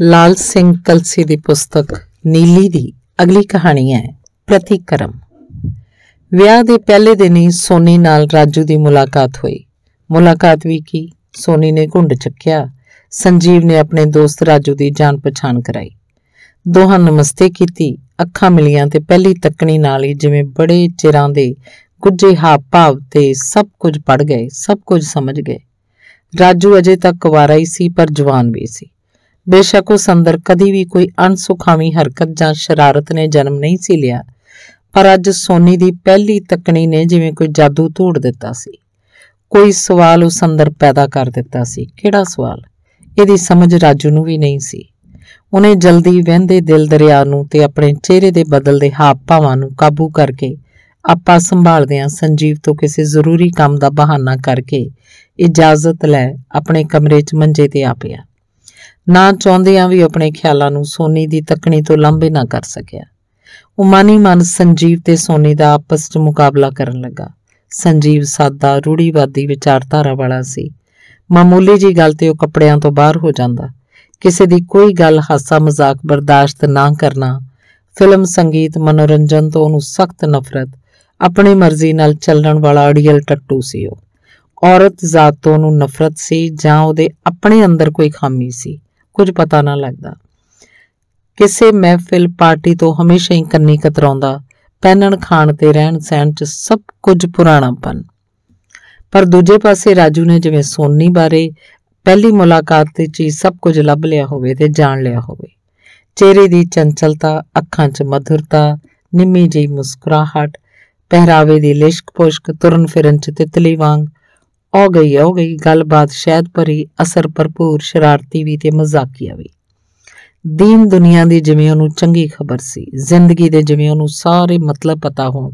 ਲਾਲ ਸਿੰਘ ਕਲਸੀ ਦੀ ਪੁਸਤਕ ਨੀਲੀ ਦੀ ਅਗਲੀ ਕਹਾਣੀ ਹੈ ਪ੍ਰਤੀਕਰਮ ਵਿਆਹ ਦੇ ਪਹਿਲੇ ਦਿਨ ਹੀ ਸੋਨੀ ਨਾਲ ਰਾਜੂ ਦੀ ਮੁਲਾਕਾਤ ਹੋਈ ਮੁਲਾਕਾਤ ਵੀ ਕੀ ਸੋਨੀ ਨੇ ਘੁੰਡ ਚੱਕਿਆ ਸੰਜੀਵ ਨੇ ਆਪਣੇ ਦੋਸਤ ਰਾਜੂ ਦੀ ਜਾਣ ਪਛਾਣ ਕਰਾਈ ਦੋਹਾਂ ਨਮਸਤੇ ਕੀਤੀ ਅੱਖਾਂ ਮਿਲੀਆਂ ਤੇ ਪਹਿਲੀ ਤੱਕਣੀ ਨਾਲ ਹੀ ਜਿਵੇਂ ਬੜੇ ਚਿਰਾਂ ਦੇ ਗੁੱਝੇ ਹਾਵ ਭਾਵ ਤੇ ਸਭ ਕੁਝ ਪੜ ਗਏ ਸਭ ਕੁਝ ਸਮਝ ਗਏ ਰਾਜੂ ਅਜੇ ਤੱਕ ਕੁਵਾਰਾ ਹੀ ਸੀ ਪਰ ਜਵਾਨ ਵੀ ਸੀ ਬੇਸ਼ੱਕ ਉਸ ਅੰਦਰ ਕਦੀ ਵੀ ਕੋਈ ਅਣਸੁਖਾਵੀ ਹਰਕਤ ਜਾਂ ਸ਼ਰਾਰਤ ਨੇ ਜਨਮ ਨਹੀਂ ਸੀ ਲਿਆ ਪਰ ਅੱਜ ਸੋਨੀ ਦੀ ਪਹਿਲੀ ਤੱਕਣੀ ਨੇ ਜਿਵੇਂ ਕੋਈ ਜਾਦੂ ਧੂੜ ਦਿੱਤਾ ਸੀ ਕੋਈ ਸਵਾਲ ਉਸ ਅੰਦਰ ਪੈਦਾ ਕਰ ਦਿੱਤਾ ਸੀ ਕਿਹੜਾ ਸਵਾਲ ਇਹਦੀ ਸਮਝ ਰਾਜੂ ਨੂੰ ਵੀ ਨਹੀਂ ਸੀ ਉਹਨੇ ਜਲਦੀ ਵਹਿੰਦੇ ਦਿਲ ਦਰਿਆ ਨੂੰ ਤੇ ਆਪਣੇ ਚਿਹਰੇ ਦੇ ਬਦਲਦੇ ਹਾਵ ਭਾਵਾਂ ਨੂੰ ਕਾਬੂ ਕਰਕੇ ਆਪਾ ਸੰਭਾਲਦਿਆਂ ਸੰਜੀਵ ਤੋਂ ਕਿਸੇ ਜ਼ਰੂਰੀ ਕੰਮ ਦਾ ਬਹਾਨਾ ਕਰਕੇ ਇਜਾਜ਼ਤ ਲੈ ਆਪਣੇ ਕਮਰੇ 'ਚ ਮੰਜੇ ਤੇ ਆ ਪਿਆ ਨਾ ਚਾਹੁੰਦਿਆਂ ਵੀ ਆਪਣੇ ਖਿਆਲਾਂ ਨੂੰ ਸੋਨੀ ਦੀ ਤਕਣੀ ਤੋਂ ਲੰਬੇ ਨਾ ਕਰ ਸਕਿਆ ਉਹ ਮਾਨੀ ਮਨ ਸੰਜੀਵ ਤੇ ਸੋਨੀ ਦਾ ਆਪਸ ਵਿੱਚ ਮੁਕਾਬਲਾ ਕਰਨ ਲੱਗਾ ਸੰਜੀਵ ਸਾਦਾ ਰੂੜੀਵਾਦੀ ਵਿਚਾਰਧਾਰਾ ਵਾਲਾ ਸੀ ਮਾਮੂਲੀ ਜੀ ਗੱਲ ਤੇ ਉਹ ਕੱਪੜਿਆਂ ਤੋਂ ਬਾਹਰ ਹੋ ਜਾਂਦਾ ਕਿਸੇ ਦੀ ਕੋਈ ਗੱਲ ਹਾਸਾ ਮਜ਼ਾਕ ਬਰਦਾਸ਼ਤ ਨਾ ਕਰਨਾ ਫਿਲਮ ਸੰਗੀਤ ਮਨੋਰੰਜਨ ਤੋਂ ਉਹਨੂੰ ਸਖਤ ਨਫ਼ਰਤ ਆਪਣੀ ਮਰਜ਼ੀ ਨਾਲ ਚੱਲਣ ਵਾਲਾ ਅੜੀਅਲ ਟੱਟੂ ਸੀ ਉਹ ਔਰਤ ਜ਼ਾਤ ਤੋਂ ਉਹਨੂੰ ਨਫ਼ਰਤ ਸੀ ਜਾਂ ਉਹਦੇ ਆਪਣੇ ਅੰਦਰ ਕੋਈ ਖਾਮੀ ਸੀ ਕੁਝ ਪਤਾ ਨਾ ਲੱਗਦਾ ਕਿਸੇ ਮਹਿਫਿਲ ਪਾਰਟੀ ਤੋਂ ਹਮੇਸ਼ਾ ਹੀ ਕੰਨੀ ਕਤਰਾਉਂਦਾ ਪਹਿਨਣ ਖਾਣ ਤੇ ਰਹਿਣ ਸਹਿਣ 'ਚ ਸਭ ਕੁਝ ਪੁਰਾਣਾਪਨ ਪਰ ਦੂਜੇ ਪਾਸੇ ਰਾਜੂ ਨੇ ਜਿਵੇਂ ਸੋਨੀ ਬਾਰੇ ਪਹਿਲੀ ਮੁਲਾਕਾਤ ਤੇ ਚੀ ਸਭ ਕੁਝ ਲੱਭ ਲਿਆ ਹੋਵੇ ਤੇ ਜਾਣ ਲਿਆ ਹੋਵੇ ਚਿਹਰੇ ਦੀ ਚੰਚਲਤਾ ਅੱਖਾਂ 'ਚ ਮਧੁਰਤਾ ਨਿੰਮੀ ਜਿਹੀ ਮੁਸਕਰਾਹਟ ਪਹਿਰਾਵੇ ਦੀ ਲਿਸ਼ਕ-ਪੁਸ਼ਕ ਤੁਰਨ ਫਿਰਨ 'ਚ ਤਿਤਲੀ ਵਾਂਗ ਹੋ ਗਈ ਹੋ ਗਈ ਗੱਲਬਾਤ ਸ਼ਹਿਦ ਭਰੀ ਅਸਰ ਭਰਪੂਰ ਸ਼ਰਾਰਤੀ ਵੀ ਤੇ ਮਜ਼ਾਕੀਆ ਵੀ ਦੀਨ ਦੁਨੀਆ ਦੀ ਜਿਵੇਂ ਉਹਨੂੰ ਚੰਗੀ ਖਬਰ ਸੀ ਜ਼ਿੰਦਗੀ ਦੇ ਜਿਵੇਂ ਉਹਨੂੰ ਸਾਰੇ ਮਤਲਬ ਪਤਾ ਹੋਣ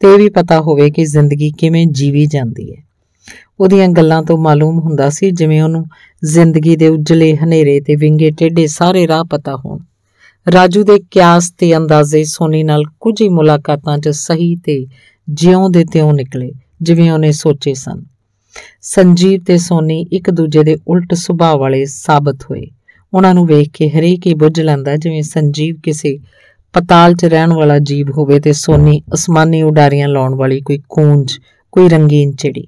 ਤੇ ਇਹ ਵੀ ਪਤਾ ਹੋਵੇ ਕਿ ਜ਼ਿੰਦਗੀ ਕਿਵੇਂ ਜੀਵੀ ਜਾਂਦੀ ਹੈ ਉਹਦੀਆਂ ਗੱਲਾਂ ਤੋਂ ਮਾਲੂਮ ਹੁੰਦਾ ਸੀ ਜਿਵੇਂ ਉਹਨੂੰ ਜ਼ਿੰਦਗੀ ਦੇ ਉਜਲੇ ਹਨੇਰੇ ਤੇ ਵਿੰਗੇ ਟੇਡੇ ਸਾਰੇ ਰਾਹ ਪਤਾ ਹੋਣ ਰਾਜੂ ਦੇ ਕਿਆਸ ਤੇ ਅੰਦਾਜ਼ੇ ਸੋਨੀ ਨਾਲ ਕੁਝ ਹੀ ਮੁਲਾਕਾਤਾਂ 'ਚ ਸਹੀ ਤੇ ਜਿਉਂ ਦੇ ਤਿਉਂ ਨਿਕਲੇ ਜਿਵੇਂ ਉਹਨੇ ਸੋਚੇ ਸਨ ਸੰਜੀਵ ਤੇ ਸੋਨੀ ਇੱਕ ਦੂਜੇ ਦੇ ਉਲਟ ਸੁਭਾਅ ਵਾਲੇ ਸਾਬਤ ਹੋਏ ਉਹਨਾਂ ਨੂੰ ਵੇਖ ਕੇ ਹਰੇਕ ਹੀ ਬੁੱਝ ਲੈਂਦਾ ਜਿਵੇਂ ਸੰਜੀਵ ਕਿਸੇ ਪਤਾਲ 'ਚ ਰਹਿਣ ਵਾਲਾ ਜੀਵ ਹੋਵੇ ਤੇ ਸੋਨੀ ਅਸਮਾਨੀ ਉਡਾਰੀਆਂ ਲਾਉਣ ਵਾਲੀ ਕੋਈ ਕੂੰਜ ਕੋਈ ਰੰਗੀਨ ਚਿੜੀ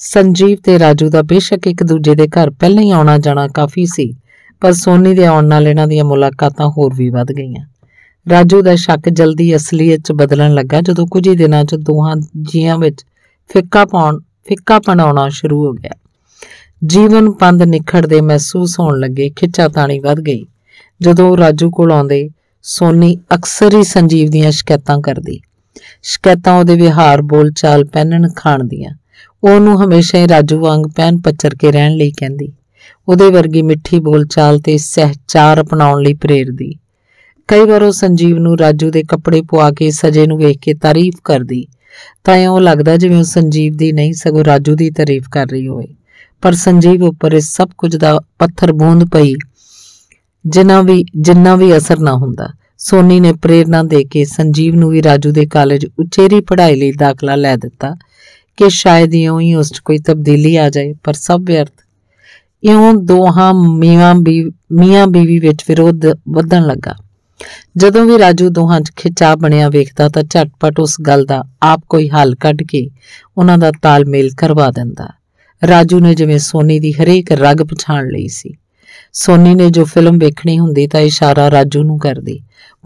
ਸੰਜੀਵ ਤੇ ਰਾਜੂ ਦਾ ਬੇਸ਼ੱਕ ਇੱਕ ਦੂਜੇ ਦੇ ਘਰ ਪਹਿਲਾਂ ਹੀ ਆਉਣਾ ਜਾਣਾ ਕਾਫੀ ਸੀ ਪਰ ਸੋਨੀ ਦੇ ਆਉਣ ਨਾਲ ਇਹਨਾਂ ਦੀਆਂ ਮੁਲਾਕਾਤਾਂ ਹੋਰ ਵੀ ਵੱਧ ਗਈਆਂ ਰਾਜੂ ਦਾ ਸ਼ੱਕ ਜਲਦੀ ਅਸਲੀਅਤ 'ਚ ਬਦਲਣ ਲੱਗਾ ਜਦੋਂ ਕੁਝ ਹੀ ਦਿਨਾਂ 'ਚ ਦੋਹਾਂ ਜੀਆਂ ਵਿੱਚ ਫਿੱਕਾ ਪਾਉਣ ਫਿੱਕਾਪਣ ਆਉਣਾ ਸ਼ੁਰੂ ਹੋ ਗਿਆ ਜੀਵਨ ਪੰਧ ਨਿਖੜਦੇ ਮਹਿਸੂਸ ਹੋਣ ਲੱਗੇ ਖਿੱਚਾ ਤਾਣੀ ਵੱਧ ਗਈ ਜਦੋਂ ਰਾਜੂ ਕੋਲ ਆਉਂਦੇ ਸੋਨੀ ਅਕਸਰ ਹੀ ਸੰਜੀਵ ਦੀਆਂ ਸ਼ਿਕਾਇਤਾਂ ਕਰਦੀ ਸ਼ਿਕਾਇਤਾਂ ਉਹਦੇ ਵਿਹਾਰ ਬੋਲਚਾਲ ਪਹਿਨਣ ਖਾਣ ਦੀਆਂ ਉਹਨੂੰ ਹਮੇਸ਼ਾ ਹੀ ਰਾਜੂ ਵਾਂਗ ਪਹਿਨ ਪੱਚਰ ਕੇ ਰਹਿਣ ਲਈ ਕਹਿੰਦੀ ਉਹਦੇ ਵਰਗੀ ਮਿੱਠੀ ਬੋਲਚਾਲ ਤੇ ਸਹਿਚਾਰ ਅਪਣਾਉਣ ਲਈ ਪ੍ਰੇਰਦੀ ਕਈ ਵਾਰ ਉਹ ਸੰਜੀਵ ਨੂੰ ਰਾਜੂ ਦੇ ਕੱਪੜੇ ਪਵਾ ਕੇ ਸਜੇ ਨੂੰ ਵੇਖ ਕੇ ਤਾਰੀਫ ਕਰਦੀ ਤਾਂ ਇਉਂ ਲੱਗਦਾ ਜਿਵੇਂ ਉਹ ਸੰਜੀਵ ਦੀ ਨਹੀਂ ਸਗੋਂ ਰਾਜੂ ਦੀ ਤਾਰੀਫ ਕਰ ਰਹੀ ਹੋਵੇ ਪਰ ਸੰਜੀਵ ਉੱਪਰ ਇਹ ਸਭ ਕੁਝ ਦਾ ਪੱਥਰ ਬੂੰਦ ਪਈ ਜਿੰਨਾ ਵੀ ਜਿੰਨਾ ਵੀ ਅਸਰ ਨਾ ਹੁੰਦਾ ਸੋਨੀ ਨੇ ਪ੍ਰੇਰਣਾ ਦੇ ਕੇ ਸੰਜੀਵ ਨੂੰ ਵੀ ਰਾਜੂ ਦੇ ਕਾਲਜ ਉਚੇਰੀ ਪੜ੍ਹਾਈ ਲਈ ਦਾਖਲਾ ਲੈ ਦਿੱਤਾ ਕਿ ਸ਼ਾਇਦ ਇਉਂ ਹੀ ਉਸ 'ਚ ਕੋਈ ਤਬਦੀਲੀ ਆ ਜਾਏ ਪਰ ਸਭ ਵਿਅਰਥ ਇਉਂ ਦੋਹਾਂ ਮੀਆਂ ਬੀਵੀ ਮੀਆਂ ਬੀਵੀ ਵਿੱਚ ਵਿਰੋਧ ਵਧਣ ਲੱਗਾ ਜਦੋਂ ਵੀ ਰਾਜੂ ਦੋਹਾਂ 'ਚ ਖਿਚਾ ਬਣਿਆ ਵੇਖਦਾ ਤਾਂ ਝਟਪਟ ਉਸ ਗੱਲ ਦਾ ਆਪ ਕੋਈ ਹੱਲ ਕੱਢ ਕੇ ਉਹਨਾਂ ਦਾ ਤਾਲਮੇਲ ਕਰਵਾ ਦਿੰਦਾ ਰਾਜੂ ਨੇ ਜਿਵੇਂ ਸੋਨੀ ਦੀ ਹਰੇਕ ਰਗ ਪਛਾਣ ਲਈ ਸੀ ਸੋਨੀ ਨੇ ਜੋ ਫਿਲਮ ਵੇਖਣੀ ਹੁੰਦੀ ਤਾਂ ਇਸ਼ਾਰਾ ਰਾਜੂ ਨੂੰ ਕਰਦੀ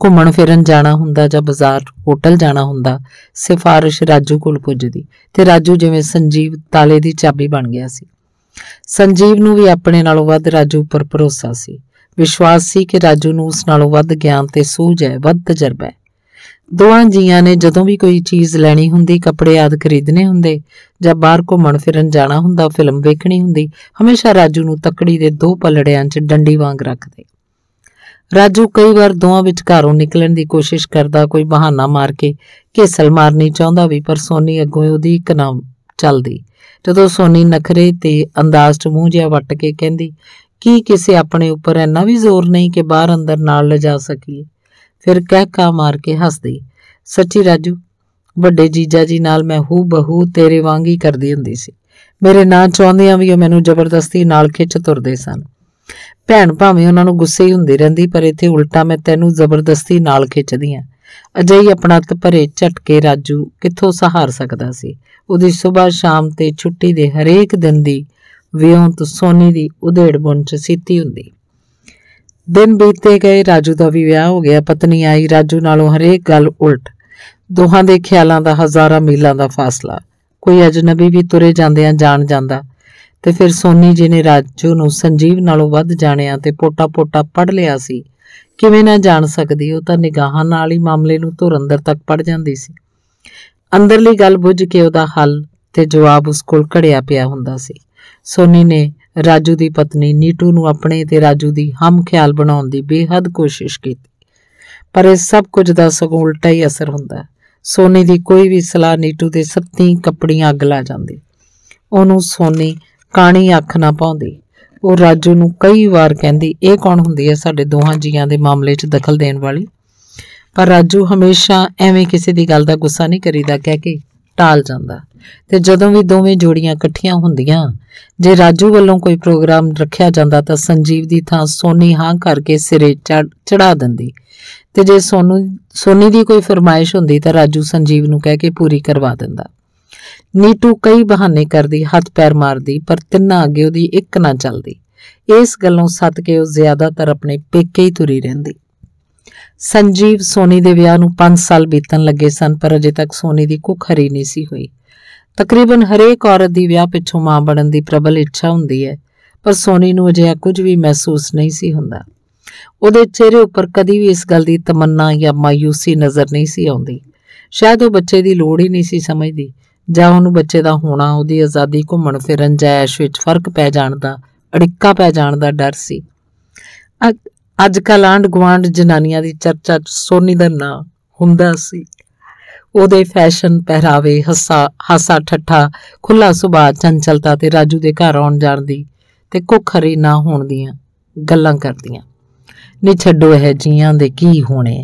ਘੁੰਮਣ ਫਿਰਨ ਜਾਣਾ ਹੁੰਦਾ ਜਾਂ ਬਾਜ਼ਾਰ ਹੋਟਲ ਜਾਣਾ ਹੁੰਦਾ ਸਿਫਾਰਿਸ਼ ਰਾਜੂ ਕੋਲ ਪੁੱਜਦੀ ਤੇ ਰਾਜੂ ਜਿਵੇਂ ਸੰਜੀਵ ਤਾਲੇ ਦੀ ਚਾਬੀ ਬਣ ਗਿਆ ਸੀ ਸੰਜੀਵ ਨੂੰ ਵੀ ਆਪਣੇ ਨਾਲੋਂ ਵੱਧ ਰਾਜੂ ਉੱਪਰ ਭਰੋਸਾ ਸੀ ਵਿਸ਼ਵਾਸ ਸੀ ਕਿ ਰਾਜੂ ਨੂੰ ਉਸ ਨਾਲੋਂ ਵੱਧ ਗਿਆਨ ਤੇ ਸੂਝ ਹੈ ਵੱਧ ਤਜਰਬਾ ਹੈ ਦੋਹਾਂ ਜੀਆਂ ਨੇ ਜਦੋਂ ਵੀ ਕੋਈ ਚੀਜ਼ ਲੈਣੀ ਹੁੰਦੀ ਕੱਪੜੇ ਆਦ ਖਰੀਦਨੇ ਹੁੰਦੇ ਜਾਂ ਬਾਹਰ ਘੁੰਮਣ ਫਿਰਨ ਜਾਣਾ ਹੁੰਦਾ ਫਿਲਮ ਵੇਖਣੀ ਹੁੰਦੀ ਹਮੇਸ਼ਾ ਰਾਜੂ ਨੂੰ ਤੱਕੜੀ ਦੇ ਦੋ ਪਲੜਿਆਂ 'ਚ ਡੰਡੀ ਵਾਂਗ ਰੱਖਦੇ ਰਾਜੂ ਕਈ ਵਾਰ ਦੋਹਾਂ ਵਿੱਚ ਘਰੋਂ ਨਿਕਲਣ ਦੀ ਕੋਸ਼ਿਸ਼ ਕਰਦਾ ਕੋਈ ਬਹਾਨਾ ਮਾਰ ਕੇ ਕੇਸਲ ਮਾਰਨੀ ਚਾਹੁੰਦਾ ਵੀ ਪਰ ਸੋਨੀ ਅੱਗੋਂ ਉਹਦੀ ਇੱਕ ਨਾਮ ਚੱਲਦੀ ਜਦੋਂ ਸੋਨੀ ਨਖਰੇ ਤੇ ਅੰਦਾਜ਼ 'ਚ ਮੂੰਹ ਜਿਹਾ ਵੱਟ ਕੇ ਕਹਿੰਦੀ ਕੀ ਕਿਸੇ ਆਪਣੇ ਉੱਪਰ ਇੰਨਾ ਵੀ ਜ਼ੋਰ ਨਹੀਂ ਕਿ ਬਾਹਰ ਅੰਦਰ ਨਾਲ ਲਿਜਾ ਸਕੀਏ ਫਿਰ ਕਹਿਕਾ ਮਾਰ ਕੇ ਹੱਸਦੀ ਸੱਚੀ ਰਾਜੂ ਵੱਡੇ ਜੀਜਾ ਜੀ ਨਾਲ ਮੈਂ ਹੂ ਬਹੂ ਤੇਰੇ ਵਾਂਗ ਹੀ ਕਰਦੀ ਹੁੰਦੀ ਸੀ ਮੇਰੇ ਨਾਂ ਚਾਹੁੰਦਿਆਂ ਵੀ ਉਹ ਮੈਨੂੰ ਜ਼ਬਰਦਸਤੀ ਨਾਲ ਖਿੱਚ ਤੁਰਦੇ ਸਨ ਭੈਣ ਭਾਵੇਂ ਉਹਨਾਂ ਨੂੰ ਗੁੱਸੇ ਹੀ ਹੁੰਦੀ ਰਹਿੰਦੀ ਪਰ ਇੱਥੇ ਉਲਟਾ ਮੈਂ ਤੈਨੂੰ ਜ਼ਬਰਦਸਤੀ ਨਾਲ ਖਿੱਚਦੀ ਆ ਅਜਿਹੀ ਅਪਣਤ ਭਰੇ ਝਟਕੇ ਰਾਜੂ ਕਿੱਥੋਂ ਸਹਾਰ ਸਕਦਾ ਸੀ ਉਹਦੀ ਸਵੇਰ ਸ਼ਾਮ ਤੇ ਛੁੱਟੀ ਦੇ ਹਰੇਕ ਦਿਨ ਦੀ ਵਿਉਂਤ ਸੋਨੀ ਦੀ ਉਧੇੜ ਬੁਣ ਚ ਸਿੱਤੀ ਹੁੰਦੀ ਦਿਨ ਬੀਤੇ ਗਏ ਰਾਜੂ ਦਾ ਵੀ ਵਿਆਹ ਹੋ ਗਿਆ ਪਤਨੀ ਆਈ ਰਾਜੂ ਨਾਲੋਂ ਹਰੇਕ ਗੱਲ ਉਲਟ ਦੋਹਾਂ ਦੇ ਖਿਆਲਾਂ ਦਾ ਹਜ਼ਾਰਾਂ ਮੀਲਾਂ ਦਾ ਫਾਸਲਾ ਕੋਈ ਅਜਨਬੀ ਵੀ ਤੁਰੇ ਜਾਂਦਿਆਂ ਜਾਣ ਜਾਂਦਾ ਤੇ ਫਿਰ ਸੋਨੀ ਜੀ ਨੇ ਰਾਜੂ ਨੂੰ ਸੰਜੀਵ ਨਾਲੋਂ ਵੱਧ ਜਾਣਿਆ ਤੇ ਪੋਟਾ-ਪੋਟਾ ਪੜ ਲਿਆ ਸੀ ਕਿਵੇਂ ਨਾ ਜਾਣ ਸਕਦੀ ਉਹ ਤਾਂ ਨਿਗਾਹਾਂ ਨਾਲ ਹੀ ਮਾਮਲੇ ਨੂੰ ਧੁਰ ਅੰਦਰ ਤੱਕ ਪੜ ਜਾਂਦੀ ਸੀ ਅੰਦਰਲੀ ਗੱਲ ਬੁੱਝ ਕੇ ਉਹਦਾ ਹੱਲ ਤੇ ਜਵਾਬ ਉਸ ਕੋਲ ਘੜਿਆ ਪਿਆ ਹੁੰਦਾ ਸੀ ਸੋਨੀ ਨੇ ਰਾਜੂ ਦੀ ਪਤਨੀ ਨੀਟੂ ਨੂੰ ਆਪਣੇ ਤੇ ਰਾਜੂ ਦੀ ਹਮ ਖਿਆਲ ਬਣਾਉਣ ਦੀ ਬੇਹੱਦ ਕੋਸ਼ਿਸ਼ ਕੀਤੀ ਪਰ ਇਹ ਸਭ ਕੁਝ ਦਾ ਸਗੋਂ ਉਲਟਾ ਹੀ ਅਸਰ ਹੁੰਦਾ ਸੋਨੀ ਦੀ ਕੋਈ ਵੀ ਸਲਾਹ ਨੀਟੂ ਦੇ ਸੱਤੀ ਕੱਪੜੀਆਂ ਅੱਗ ਲਾ ਜਾਂਦੀ ਉਹਨੂੰ ਸੋਨੀ ਕਾਣੀ ਅੱਖ ਨਾ ਪਾਉਂਦੀ ਉਹ ਰਾਜੂ ਨੂੰ ਕਈ ਵਾਰ ਕਹਿੰਦੀ ਇਹ ਕੌਣ ਹੁੰਦੀ ਹੈ ਸਾਡੇ ਦੋਹਾਂ ਜੀਆਂ ਦੇ ਮਾਮਲੇ 'ਚ ਦਖਲ ਦੇਣ ਵਾਲੀ ਪਰ ਰਾਜੂ ਹਮੇਸ਼ਾ ਐਵੇਂ ਕਿਸੇ ਦੀ ਗੱਲ ਦਾ ਗੁੱਸਾ ਨਹੀਂ ਕਰੀਦਾ ਕਹਿ ਕੇ ਟਾਲ ਜਾਂਦਾ ਤੇ ਜਦੋਂ ਵੀ ਦੋਵੇਂ ਜੋੜੀਆਂ ਇਕੱਠੀਆਂ ਹੁੰਦੀਆਂ ਜੇ ਰਾਜੂ ਵੱਲੋਂ ਕੋਈ ਪ੍ਰੋਗਰਾਮ ਰੱਖਿਆ ਜਾਂਦਾ ਤਾਂ ਸੰਜੀਵ ਦੀ ਥਾਂ ਸੋਨੀ ਹਾਂ ਕਰਕੇ ਸਿਰੇ ਚੜਾ ਦਿੰਦੀ ਤੇ ਜੇ ਸੋਨੂ ਸੋਨੀ ਦੀ ਕੋਈ ਫਰਮਾਇਸ਼ ਹੁੰਦੀ ਤਾਂ ਰਾਜੂ ਸੰਜੀਵ ਨੂੰ ਕਹਿ ਕੇ ਪੂਰੀ ਕਰਵਾ ਦਿੰਦਾ ਨੀਟੂ ਕਈ ਬਹਾਨੇ ਕਰਦੀ ਹੱਥ ਪੈਰ ਮਾਰਦੀ ਪਰ ਤਿੰਨਾਂ ਅੱਗੇ ਉਹਦੀ ਇੱਕ ਨਾ ਚੱਲਦੀ ਇਸ ਗੱਲੋਂ ਸੱਤ ਕੇ ਉਹ ਜ਼ਿਆਦਾਤਰ ਆਪਣੇ ਪੇਕੇ ਹੀ ਤੁਰੀ ਰਹਿੰਦੀ ਸੰਜੀਵ ਸੋਨੀ ਦੇ ਵਿਆਹ ਨੂੰ 5 ਸਾਲ ਬੀਤਣ ਲੱਗੇ ਸਨ ਪਰ ਅਜੇ ਤੱਕ ਸੋਨੀ ਦੀ ਕੁੱਖ ਹਰੀ ਨਹੀਂ ਸੀ ਹੋਈ ਤਕਰੀਬਨ ਹਰੇਕ ਔਰਤ ਦੀ ਵਿਆਹ ਪਿੱਛੋਂ ਮਾਂ ਬਣਨ ਦੀ ਪ੍ਰਬਲ ਇੱਛਾ ਹੁੰਦੀ ਹੈ ਪਰ ਸੋਨੀ ਨੂੰ ਅਜਿਹਾ ਕੁਝ ਵੀ ਮਹਿਸੂਸ ਨਹੀਂ ਸੀ ਹੁੰਦਾ ਉਹਦੇ ਚਿਹਰੇ ਉੱਪਰ ਕਦੀ ਵੀ ਇਸ ਗੱਲ ਦੀ ਤਮੰਨਾ ਜਾਂ ਮਾਇੂਸੀ ਨਜ਼ਰ ਨਹੀਂ ਸੀ ਆਉਂਦੀ ਸ਼ਾਇਦ ਉਹ ਬੱਚੇ ਦੀ ਲੋੜ ਹੀ ਨਹੀਂ ਸੀ ਸਮਝਦੀ ਜਾਂ ਉਹਨੂੰ ਬੱਚੇ ਦਾ ਹੋਣਾ ਉਹਦੀ ਆਜ਼ਾਦੀ ਘੁੰਮਣ ਫਿਰਨ ਜਾਇਸ਼ ਵਿੱਚ ਫਰਕ ਪੈ ਜਾਣ ਦਾ ਅੜਿੱਕਾ ਪੈ ਜਾਣ ਦਾ ਡਰ ਸੀ ਅੱਜ ਕੱਲ੍ਹ ਆਂਡ ਗਵਾਂਡ ਜਨਾਨੀਆਂ ਦੀ ਚਰਚਾ ਸੋਨੀ ਦਾ ਨਾਂ ਹੁੰਦਾ ਸੀ ਉਹਦੇ ਫੈਸ਼ਨ ਪਹਿਰਾਵੇ ਹੱਸਾ ਹਾਸਾ ਠੱਠਾ ਖੁੱਲਾ ਸੁਭਾਅ ਚੰਚਲਤਾ ਤੇ ਰਾਜੂ ਦੇ ਘਰ ਆਉਣ ਜਾਣ ਦੀ ਤੇ ਕੁਖਰੀ ਨਾ ਹੋਣ ਦੀਆਂ ਗੱਲਾਂ ਕਰਦੀਆਂ ਨਹੀਂ ਛੱਡੋ ਇਹ ਜੀਆਂ ਦੇ ਕੀ ਹੋਣੇ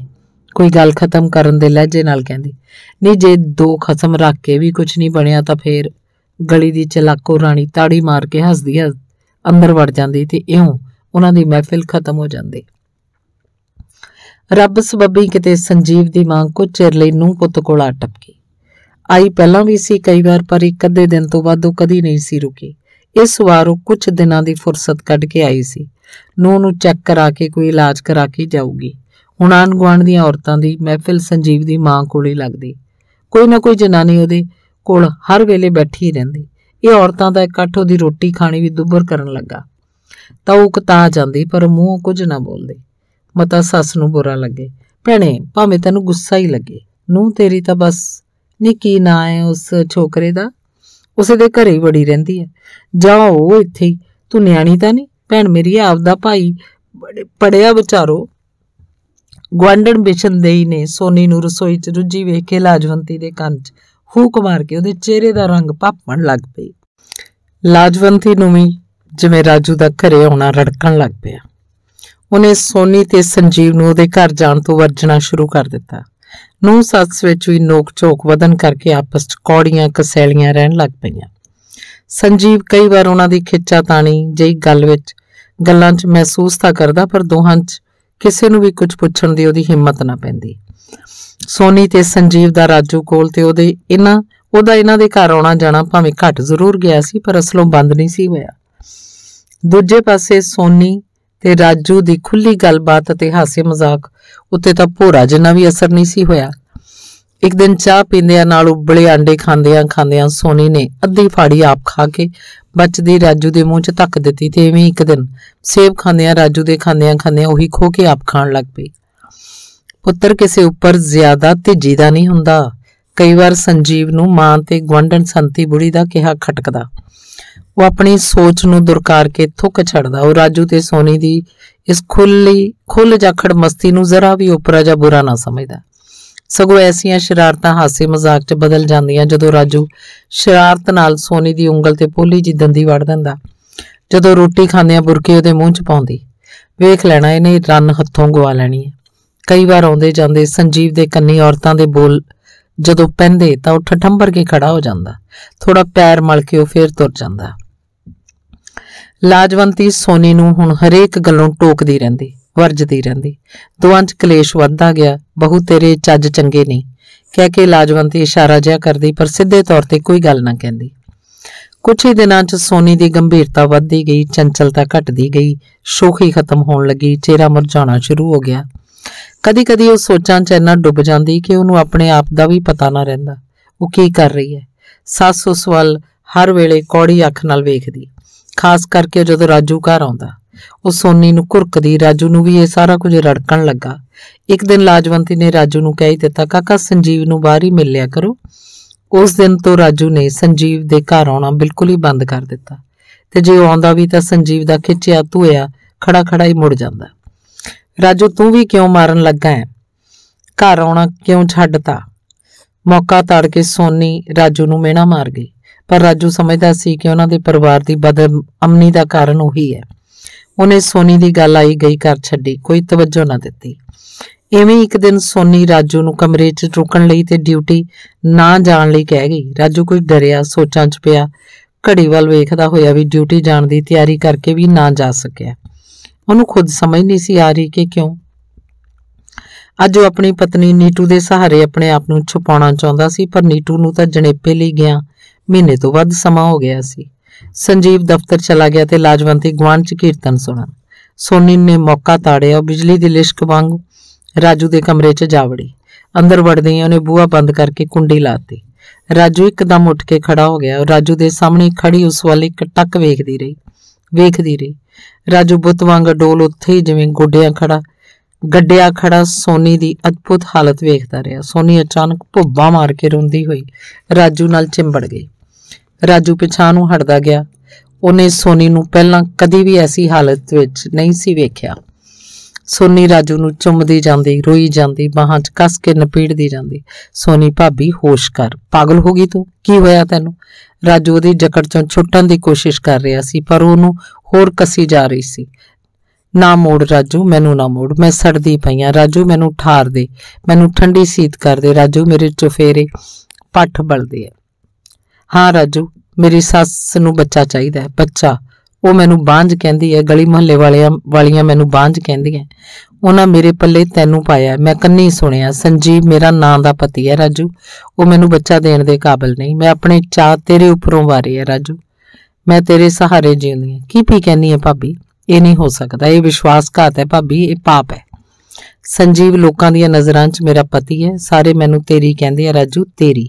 ਕੋਈ ਗੱਲ ਖਤਮ ਕਰਨ ਦੇ ਲਹਿਜੇ ਨਾਲ ਕਹਿੰਦੀ ਨਹੀਂ ਜੇ ਦੋ ਖਸਮ ਰੱਖ ਕੇ ਵੀ ਕੁਝ ਨਹੀਂ ਬਣਿਆ ਤਾਂ ਫੇਰ ਗਲੀ ਦੀ ਚਲਾਕੋ ਰਾਣੀ ਤਾੜੀ ਮਾਰ ਕੇ ਹੱਸਦੀ ਹੱਸ ਅੰਦਰ ਵੜ ਜਾਂਦੀ ਤੇ ਇਉਂ ਉਹਨਾਂ ਦੀ ਮਹਿਫਿਲ ਖਤਮ ਹੋ ਜਾਂਦੀ ਰੱਬ ਸਬੱਬੀ ਕਿਤੇ ਸੰਜੀਵ ਦੀ ਮਾਂ ਕੁਝ ਚਿਰ ਲਈ ਨੂੰ ਪੁੱਤ ਕੋਲ ਆ ਟਪਕੀ ਆਈ ਪਹਿਲਾਂ ਵੀ ਸੀ ਕਈ ਵਾਰ ਪਰ ਇੱਕ ਅੱਧੇ ਦਿਨ ਤੋਂ ਬਾਅਦ ਉਹ ਕਦੀ ਨਹੀਂ ਸੀ ਰੁਕੀ ਇਸ ਵਾਰ ਉਹ ਕੁਝ ਦਿਨਾਂ ਦੀ ਫੁਰਸਤ ਕੱਢ ਕੇ ਆਈ ਸੀ ਨੂੰ ਨੂੰ ਚੈੱਕ ਕਰਾ ਕੇ ਕੋਈ ਇਲਾਜ ਕਰਾ ਕੇ ਜਾਊਗੀ ਹੁਣ ਆਨ ਗੁਆਂਢ ਦੀਆਂ ਔਰਤਾਂ ਦੀ ਮਹਿਫਿਲ ਸੰਜੀਵ ਦੀ ਮਾਂ ਕੋਲ ਹੀ ਲੱਗਦੀ ਕੋਈ ਨਾ ਕੋਈ ਜਨਾਨੀ ਉਹਦੇ ਕੋਲ ਹਰ ਵੇਲੇ ਬੈਠੀ ਰਹਿੰਦੀ ਇਹ ਔਰਤਾਂ ਦਾ ਇਕੱਠ ਉਹਦੀ ਰੋਟੀ ਖਾਣੀ ਵੀ ਦੁੱਬਰ ਕਰਨ ਲੱਗਾ ਤਾਂ ਉਹ ਕਤਾ ਜਾਂਦੀ ਪਰ ਮੂੰਹ ਕੁਝ ਨਾ ਬੋਲਦੀ ਮਤਾ ਸੱਸ ਨੂੰ ਬੁਰਾ ਲੱਗੇ ਭੈਣੇ ਭਾਵੇਂ ਤੈਨੂੰ ਗੁੱਸਾ ਹੀ ਲੱਗੇ ਨੂੰ ਤੇਰੀ ਤਾਂ ਬਸ ਨੀ ਕੀ ਨਾ ਹੈ ਉਸ ਛੋਕਰੇ ਦਾ ਉਸੇ ਦੇ ਘਰੇ ਹੀ ਵੜੀ ਰਹਿੰਦੀ ਹੈ ਜਾਓ ਇੱਥੇ ਤੂੰ ਨਿਆਣੀ ਤਾਂ ਨਹੀਂ ਭੈਣ ਮੇਰੀ ਆਪ ਦਾ ਭਾਈ ਬੜੇ ਪੜਿਆ ਵਿਚਾਰੋ ਗਵਾਂਡਣ ਦੇਈ ਨੇ ਸੋਨੀ ਨੂੰ ਰਸੋਈ 'ਚ ਰੁੱਜੀ ਵੇਖ ਕੇ ਲਾਜਵੰਤੀ ਦੇ ਕੰਨ 'ਚ ਹੂਕ ਮਾਰ ਕੇ ਉਹਦੇ ਚਿਹਰੇ ਦਾ ਰੰਗ ਪਾਪਣ ਲੱਗ ਪਈ ਲਾਜਵੰਤੀ ਨੂੰ ਵੀ ਜਿਵੇਂ ਰਾਜੂ ਦਾ ਘਰੇ ਆਉਣਾ ਰੜਕਣ ਲੱਗ ਪਿਆ ਉਹਨੇ ਸੋਨੀ ਤੇ ਸੰਜੀਵ ਨੂੰ ਉਹਦੇ ਘਰ ਜਾਣ ਤੋਂ ਵਰਜਣਾ ਸ਼ੁਰੂ ਕਰ ਦਿੱਤਾ ਨੂੰ ਸੱਸ ਵਿੱਚ ਵੀ ਨੋਕ-ਝੋਕ ਵਧਨ ਕਰਕੇ ਆਪਸ 'ਚ ਕੌੜੀਆਂ ਕਸੈਲੀਆਂ ਰਹਿਣ ਲੱਗ ਪਈਆਂ ਸੰਜੀਵ ਕਈ ਵਾਰ ਉਹਨਾਂ ਦੀ ਖਿੱਚਾ ਤਾਣੀ ਜਈ ਗੱਲ ਵਿੱਚ ਗੱਲਾਂ 'ਚ ਮਹਿਸੂਸ ਤਾਂ ਕਰਦਾ ਪਰ ਦੋਹਾਂ 'ਚ ਕਿਸੇ ਨੂੰ ਵੀ ਕੁਝ ਪੁੱਛਣ ਦੀ ਉਹਦੀ ਹਿੰਮਤ ਨਾ ਪੈਂਦੀ ਸੋਨੀ ਤੇ ਸੰਜੀਵ ਦਾ ਰਾਜੂ ਕੋਲ ਤੇ ਉਹਦੇ ਇਹਨਾਂ ਉਹਦਾ ਇਹਨਾਂ ਦੇ ਘਰ ਆਉਣਾ ਜਾਣਾ ਭਾਵੇਂ ਘੱਟ ਜ਼ਰੂਰ ਗਿਆ ਸੀ ਪਰ ਅਸਲੋਂ ਬੰਦ ਨਹੀਂ ਸੀ ਹੋਇਆ ਦੂਜੇ ਪਾਸੇ ਸੋਨੀ ਤੇ ਰਾਜੂ ਦੀ ਖੁੱਲੀ ਗੱਲਬਾਤ ਅਤੇ ਹਾਸੇ ਮਜ਼ਾਕ ਉੱਤੇ ਤਾਂ ਭੋਰਾ ਜਿੰਨਾ ਵੀ ਅਸਰ ਨਹੀਂ ਸੀ ਹੋਇਆ ਇੱਕ ਦਿਨ ਚਾਹ ਪੀਂਦਿਆਂ ਨਾਲ ਉਬਲੇ ਆਂਡੇ ਖਾਂਦਿਆਂ ਖਾਂਦਿਆਂ ਸੋਨੀ ਨੇ ਅੱਧੀ ਫਾੜੀ ਆਪ ਖਾ ਕੇ ਬਚਦੀ ਰਾਜੂ ਦੇ ਮੂੰਹ 'ਚ ਧੱਕ ਦਿੱਤੀ ਤੇ ਐਵੇਂ ਇੱਕ ਦਿਨ ਸੇਬ ਖਾਂਦਿਆਂ ਰਾਜੂ ਦੇ ਖਾਂਦਿਆਂ ਖਾਂਦਿਆਂ ਉਹੀ ਖੋ ਕੇ ਆਪ ਖਾਣ ਲੱਗ ਪਈ ਪੁੱਤਰ ਕਿਸੇ ਉੱਪਰ ਜ਼ਿਆਦਾ ਤੇਜੀ ਦਾ ਨਹੀਂ ਹੁੰਦਾ ਕਈ ਵਾਰ ਸੰਜੀਵ ਨੂੰ ਮਾਂ ਤੇ ਗਵੰਡਨ ਸੰਤੀ ਬੁੜੀ ਦਾ ਕਿਹਾ ਖਟਕਦਾ ਉਹ ਆਪਣੀ ਸੋਚ ਨੂੰ ਦੁਰਕਾਰ ਕੇ ਥੁੱਕ ਛੱਡਦਾ ਉਹ ਰਾਜੂ ਤੇ ਸੋਨੀ ਦੀ ਇਸ ਖੁੱਲੀ ਖੁੱਲ ਜਾਖੜ ਮਸਤੀ ਨੂੰ ਜ਼ਰਾ ਵੀ ਉਪਰਾ ਜਾਂ ਬੁਰਾ ਨਾ ਸਮਝਦਾ ਸਗੋਂ ਐਸੀਆਂ ਸ਼ਰਾਰਤਾਂ ਹਾਸੇ ਮਜ਼ਾਕ 'ਚ ਬਦਲ ਜਾਂਦੀਆਂ ਜਦੋਂ ਰਾਜੂ ਸ਼ਰਾਰਤ ਨਾਲ ਸੋਨੀ ਦੀ ਉਂਗਲ ਤੇ ਪੋਲੀ ਜੀ ਦੰਦੀ ਵੜ ਦਿੰਦਾ ਜਦੋਂ ਰੋਟੀ ਖਾਂਦਿਆਂ ਬੁਰਕੀ ਉਹਦੇ ਮੂੰਹ 'ਚ ਪਾਉਂਦੀ ਵੇਖ ਲੈਣਾ ਇਹਨੇ ਰੰਨ ਹੱਥੋਂ ਗਵਾ ਲੈਣੀ ਹੈ ਕਈ ਵਾਰ ਆਉਂਦੇ ਜਾਂਦੇ ਸੰਜੀਵ ਦੇ ਕੰਨੀ ਔਰਤਾਂ ਦੇ ਬੋਲ ਜਦੋਂ ਪੈਂਦੇ ਤਾਂ ਉਹ ਠਠੰਬਰ ਕੇ ਖੜਾ ਹੋ ਜਾਂਦਾ ਥੋੜਾ ਪੈਰ ਮਲ ਕੇ ਉਹ ਫੇਰ ਤੁਰ ਜਾਂਦਾ ਲਾਜਵੰਤੀ ਸੋਨੀ ਨੂੰ ਹੁਣ ਹਰੇਕ ਗੱਲੋਂ ਟੋਕਦੀ ਰਹਿੰਦੀ ਵਰਜਦੀ ਰਹਿੰਦੀ ਦੋਵਾਂ 'ਚ ਕਲੇਸ਼ ਵੱਧਦਾ ਗਿਆ ਬਹੁ ਤੇਰੇ ਚੱਜ ਚੰਗੇ ਨਹੀਂ ਕਹਿ ਕੇ ਲਾਜਵੰਤੀ ਇਸ਼ਾਰਾ ਜਿਹਾ ਕਰਦੀ ਪਰ ਸਿੱਧੇ ਤੌਰ ਤੇ ਕੋਈ ਗੱਲ ਨਾ ਕਹਿੰਦੀ ਕੁਝ ਹੀ ਦਿਨਾਂ 'ਚ ਸੋਨੀ ਦੀ ਗੰਭੀਰਤਾ ਵੱਧਦੀ ਗਈ ਚੰਚਲਤਾ ਘਟਦੀ ਗਈ ਸ਼ੋਖੀ ਖਤਮ ਹੋਣ ਲੱਗੀ ਚਿਹਰਾ ਮੁਰਝਾਉਣਾ ਸ਼ੁਰੂ ਹੋ ਗਿਆ ਕਦੀ-ਕਦੀ ਉਹ ਸੋਚਾਂ 'ਚ ਇੰਨਾ ਡੁੱਬ ਜਾਂਦੀ ਕਿ ਉਹਨੂੰ ਆਪਣੇ ਆਪ ਦਾ ਵੀ ਪਤਾ ਨਾ ਰਹਿੰਦਾ ਉਹ ਕੀ ਕਰ ਰਹੀ ਹੈ ਸੱਸ ਉਸ ਵੱਲ ਹਰ ਵੇਲੇ ਕੌੜੀ ਅੱਖ ਨਾਲ ਵੇਖਦੀ ਖਾਸ ਕਰਕੇ ਜਦੋਂ ਰਾਜੂ ਘਰ ਆਉਂਦਾ ਉਹ ਸੋਨੀ ਨੂੰ ਘੁਰਕਦੀ ਰਾਜੂ ਨੂੰ ਵੀ ਇਹ ਸਾਰਾ ਕੁਝ ਰੜਕਣ ਲੱਗਾ ਇੱਕ ਦਿਨ ਲਾਜਵੰਤੀ ਨੇ ਰਾਜੂ ਨੂੰ ਕਹਿ ਦਿੱਤਾ ਕਾਕਾ ਸੰਜੀਵ ਨੂੰ ਬਾਹਰ ਹੀ ਮਿਲ ਲਿਆ ਕਰੋ ਉਸ ਦਿਨ ਤੋਂ ਰਾਜੂ ਨੇ ਸੰਜੀਵ ਦੇ ਘਰ ਆਉਣਾ ਬਿਲਕੁਲ ਹੀ ਬੰਦ ਕਰ ਦਿੱਤਾ ਤੇ ਜੇ ਆਉਂਦਾ ਵੀ ਤਾਂ ਸੰਜੀਵ ਦਾ ਖਿੱਚਿਆ ਧੂਇਆ ਖੜਾ ਖੜਾ ਹੀ ਮੁੜ ਜਾਂਦਾ ਰਾਜੂ ਤੂੰ ਵੀ ਕਿਉਂ ਮਾਰਨ ਲੱਗਾ ਹੈ ਘਰ ਆਉਣਾ ਕਿਉਂ ਛੱਡਤਾ ਮੌਕਾ ਤੜ ਕੇ ਸੋਨੀ ਰਾਜੂ ਨੂੰ ਮੇਣਾ ਮਾਰ ਗਈ ਪਰ ਰਾਜੂ ਸਮਝਦਾ ਸੀ ਕਿ ਉਹਨਾਂ ਦੇ ਪਰਿਵਾਰ ਦੀ ਅਮਨੀ ਦਾ ਕਾਰਨ ਉਹੀ ਹੈ ਉਹਨੇ ਸੋਨੀ ਦੀ ਗੱਲ ਆਈ ਗਈ ਕਰ ਛੱਡੀ ਕੋਈ ਤਵੱਜੋ ਨਾ ਦਿੱਤੀ ਐਵੇਂ ਇੱਕ ਦਿਨ ਸੋਨੀ ਰਾਜੂ ਨੂੰ ਕਮਰੇ 'ਚ ਰੁਕਣ ਲਈ ਤੇ ਡਿਊਟੀ ਨਾ ਜਾਣ ਲਈ ਕਹਿ ਗਈ ਰਾਜੂ ਕੁਝ ਡਰਿਆ ਸੋਚਾਂ 'ਚ ਪਿਆ ਘੜੀ ਵੱਲ ਵੇਖਦਾ ਹੋਇਆ ਵੀ ਡਿਊਟੀ ਜਾਣ ਦੀ ਤਿਆਰੀ ਕਰਕੇ ਵੀ ਨਾ ਜਾ ਸਕਿਆ ਉਹਨੂੰ ਖੁਦ ਸਮਝ ਨਹੀਂ ਸੀ ਆ ਰਹੀ ਕਿ ਕਿਉਂ ਅੱਜ ਉਹ ਆਪਣੀ ਪਤਨੀ ਨੀਟੂ ਦੇ ਸਹਾਰੇ ਆਪਣੇ ਆਪ ਨੂੰ ਛੁਪਾਉਣਾ ਚਾਹੁੰਦਾ ਸੀ ਪਰ ਨੀਟੂ ਨੂੰ ਤਾਂ ਜਣੇਪੇ ਲਈ ਗਿਆ ਮਹੀਨੇ ਤੋਂ ਵੱਧ ਸਮਾਂ ਹੋ ਗਿਆ ਸੀ ਸੰਜੀਵ ਦਫ਼ਤਰ ਚਲਾ ਗਿਆ ਤੇ ਲਾਜਵੰਤੀ ਗਵਾਂਡ ਚ ਕੀਰਤਨ ਸੁਣਾ ਸੋਨੀ ਨੇ ਮੌਕਾ ਤਾੜਿਆ ਬਿਜਲੀ ਦੀ ਲਿਸ਼ਕ ਵਾਂਗ ਰਾਜੂ ਦੇ ਕਮਰੇ 'ਚ ਜਾ ਵੜੀ ਅੰਦਰ ਵੜਦਿਆਂ ਉਹਨੇ ਬੂਹਾ ਬੰਦ ਕਰਕੇ ਕੁੰਡੀ ਲਾਤੀ ਰਾਜੂ ਇੱਕਦਮ ਉੱਠ ਕੇ ਖੜਾ ਹੋ ਗਿਆ ਰਾਜੂ ਦੇ ਸਾਹਮਣੇ ਖੜੀ ਉਸ ਵਾਲੀ ਇੱਕ ਟੱਕ ਵੇਖਦੀ ਰਹੀ ਵੇਖਦੀ ਰਹੀ ਰਾਜੂ ਬੁੱਤ ਵਾਂਗ ਡੋਲ ਉੱਥੇ ਹੀ ਜਿਵੇਂ ਗੋਡਿਆਂ ਖੜਾ ਗੱਡਿਆ ਖੜਾ ਸੋਨੀ ਦੀ ਅਦਭੁਤ ਹਾਲਤ ਵੇਖਦਾ ਰਿਹਾ ਸੋਨੀ ਅਚਾਨਕ ਭੁੱਬਾ ਮਾਰ ਕੇ ਰੋਂਦੀ ਹੋਈ ਰਾਜੂ ਨਾਲ ਚਿੰਬੜ ਗਈ ਰਾਜੂ ਪਿਛਾਂ ਨੂੰ ਹਟਦਾ ਗਿਆ ਉਹਨੇ ਸੋਨੀ ਨੂੰ ਪਹਿਲਾਂ ਕਦੀ ਵੀ ਐਸੀ ਹਾਲਤ ਵਿੱਚ ਨਹੀਂ ਸੀ ਵੇਖਿਆ ਸੋਨੀ ਰਾਜੂ ਨੂੰ ਚੁੰਮਦੀ ਜਾਂਦੀ ਰੋਈ ਜਾਂਦੀ ਬਾਹਾਂ 'ਚ ਕੱਸ ਕੇ ਨਪੀੜਦੀ ਜਾਂਦੀ ਸੋਨੀ ਭਾਬੀ ਹੋਸ਼ ਕਰ ਪਾਗਲ ਹੋ ਗਈ ਤੂੰ ਕੀ ਹੋਇਆ ਤੈਨੂੰ ਰਾਜੂ ਉਹਦੀ ਜਕੜ 'ਚੋਂ ਛੁੱਟਣ ਦੀ ਕੋਸ਼ਿਸ਼ ਕਰ ਰਿਹਾ ਸੀ ਪਰ ਉਹਨੂੰ ਹੋਰ ਕੱਸੀ ਜਾ ਰਹੀ ਸੀ ਨਾ ਮੋੜ ਰਾਜੂ ਮੈਨੂੰ ਨਾ ਮੋੜ ਮੈਂ ਸੜਦੀ ਪਈ ਆ ਰਾਜੂ ਮੈਨੂੰ ਠਾਰ ਦੇ ਮੈਨੂੰ ਠੰਡੀ ਸੀਤ ਕਰ ਦੇ ਰਾਜੂ ਮੇਰੇ ਚੁਫੇਰੇ ਪੱਠ ਬਲਦੇ ਆ ਹਾਂ ਰਾਜੂ ਮੇਰੀ ਸੱਸ ਨੂੰ ਬੱਚਾ ਚਾਹੀਦਾ ਹੈ ਬੱਚਾ ਉਹ ਮੈਨੂੰ ਬਾਂਝ ਕਹਿੰਦੀ ਹੈ ਗਲੀ ਮਹੱਲੇ ਵਾਲਿਆਂ ਵਾਲੀਆਂ ਮੈਨੂੰ ਬਾਂਝ ਕਹਿੰਦੀਆਂ ਉਹਨਾਂ ਮੇਰੇ ਪੱਲੇ ਤੈਨੂੰ ਪਾਇਆ ਮੈਂ ਕੰਨੀ ਸੁਣਿਆ ਸੰਜੀਵ ਮੇਰਾ ਨਾਂ ਦਾ ਪਤੀ ਹੈ ਰਾਜੂ ਉਹ ਮੈਨੂੰ ਬੱਚਾ ਦੇਣ ਦੇ ਕਾਬਿਲ ਨਹੀਂ ਮੈਂ ਆਪਣੇ ਚਾਹ ਤੇਰੇ ਉੱਪਰੋਂ ਵਾਰੀ ਹੈ ਰਾਜੂ ਮੈਂ ਤੇਰੇ ਸਹਾਰੇ ਜੀਉਂਦੀ ਹਾਂ ਕੀ ਪੀ ਕਹਿੰਨੀ ਹੈ ਭਾਬੀ ਇਹ ਨਹੀਂ ਹੋ ਸਕਦਾ ਇਹ ਵਿਸ਼ਵਾਸਘਾਤ ਹੈ ਭਾਬੀ ਇਹ ਪਾਪ ਹੈ ਸੰਜੀਵ ਲੋਕਾਂ ਦੀਆਂ ਨਜ਼ਰਾਂ 'ਚ ਮੇਰਾ ਪਤੀ ਹੈ ਸਾਰੇ ਮੈਨੂੰ ਤੇਰੀ ਕਹਿੰਦੇ ਆ ਰਾਜੂ ਤੇਰੀ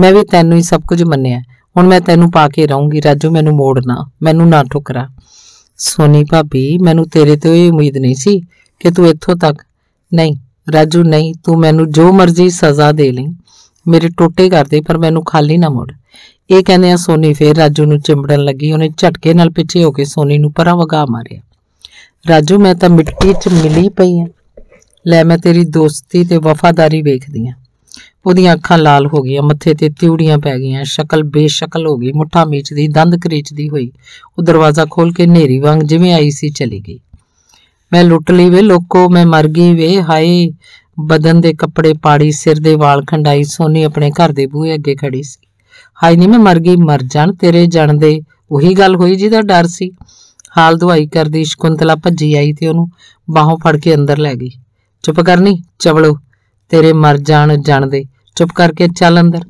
ਮੈਂ ਵੀ ਤੈਨੂੰ ਹੀ ਸਭ ਕੁਝ ਮੰਨਿਆ ਹੁਣ ਮੈਂ ਤੈਨੂੰ ਪਾ ਕੇ ਰਹੂੰਗੀ ਰਾਜੂ ਮੈਨੂੰ ਮੋੜਨਾ ਮੈਨੂੰ ਨਾ ਠੁਕਰਾ ਸੋਨੀ ਭਾਬੀ ਮੈਨੂੰ ਤੇਰੇ ਤੋਂ ਇਹ ਉਮੀਦ ਨਹੀਂ ਸੀ ਕਿ ਤੂੰ ਇੱਥੋਂ ਤੱਕ ਨਹੀਂ ਰਾਜੂ ਨਹੀਂ ਤੂੰ ਮੈਨੂੰ ਜੋ ਮਰਜ਼ੀ ਸਜ਼ਾ ਦੇ ਲਈ ਮੇਰੇ ਟੋਟੇ ਕਰਦੇ ਪਰ ਮੈਨੂੰ ਖਾਲੀ ਨਾ ਮੋੜ ਇਹ ਕਹਿੰਦੇ ਆ ਸੋਨੀ ਫੇਰ ਰਾਜੂ ਨੂੰ ਚਿੰਬੜਨ ਲੱਗੀ ਉਹਨੇ ਝਟਕੇ ਨਾਲ ਪਿੱਛੇ ਹੋ ਕੇ ਸੋਨੀ ਨੂੰ ਪਰਾਂ ਵਗਾ ਮਾਰਿਆ ਰਾਜੂ ਮੈਂ ਤਾਂ ਮਿੱਟੀ 'ਚ ਮਿਲੀ ਪਈ ਆ ਲੈ ਮੈਂ ਤੇਰੀ ਦੋਸਤੀ ਤੇ ਵਫਾਦਾਰੀ ਵੇਖਦੀ ਆ ਉਹਦੀਆਂ ਅੱਖਾਂ ਲਾਲ ਹੋ ਗਈਆਂ ਮੱਥੇ ਤੇ ਤਿਉੜੀਆਂ ਪੈ ਗਈਆਂ ਸ਼ਕਲ ਬੇਸ਼ਕਲ ਹੋ ਗਈ ਮੁੱਠਾ ਮੀਚਦੀ ਦੰਦ ਕਰੀਚਦੀ ਹੋਈ ਉਹ ਦਰਵਾਜ਼ਾ ਖੋਲ ਕੇ ਨੇਰੀ ਵਾਂਗ ਜਿਵੇਂ ਆਈ ਸੀ ਚਲੀ ਗਈ ਮੈਂ ਲੁੱਟ ਲਈ ਵੇ ਲੋਕੋ ਮੈਂ ਮਰ ਗਈ ਵੇ ਹਾਏ ਬਦਨ ਦੇ ਕੱਪੜੇ ਪਾੜੀ ਸਿਰ ਦੇ ਵਾਲ ਖੰਡਾਈ ਸੋਨੀ ਆਪਣੇ ਘਰ ਦੇ ਬੂਹੇ ਅੱਗੇ ਖੜੀ ਸੀ ਹਾਏ ਨਹੀਂ ਮੈਂ ਮਰ ਗਈ ਮਰ ਜਾਣ ਤੇਰੇ ਜਣ ਦੇ ਉਹੀ ਗੱਲ ਹੋਈ ਜਿਹਦਾ ਡਰ ਸੀ ਹਾਲ ਦਵਾਈ ਕਰਦੀ ਸ਼ਕੁੰਤਲਾ ਭੱਜੀ ਆਈ ਤੇ ਉਹਨੂੰ ਬਾਹੋਂ ਫੜ ਕੇ ਅੰਦਰ ਲੈ ਗਈ ਚੁੱਪ ਕਰਨੀ ਚਵਲੋ ਤੇਰੇ ਮਰ ਜਾਣ ਦੇ ਚੁੱਪ ਕਰਕੇ ਚੱਲ ਅੰਦਰ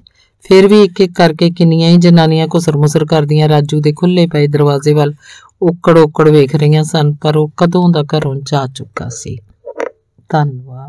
ਫਿਰ ਵੀ ਇੱਕ ਇੱਕ ਕਰਕੇ ਕਿੰਨੀਆਂ ਹੀ ਜਨਾਨੀਆਂ ਘੁਸਰ-ਮੁਸਰ ਕਰਦੀਆਂ ਰਾਜੂ ਦੇ ਖੁੱਲੇ ਪਏ ਦਰਵਾਜ਼ੇ ਵੱਲ ਓਕੜ-ਓਕੜ ਵੇਖ ਰਹੀਆਂ ਸਨ ਪਰ ਉਹ ਕਦੋਂ ਦਾ ਘਰੋਂ ਜਾ ਚੁੱਕਾ ਸੀ ਧੰਨਵਾਦ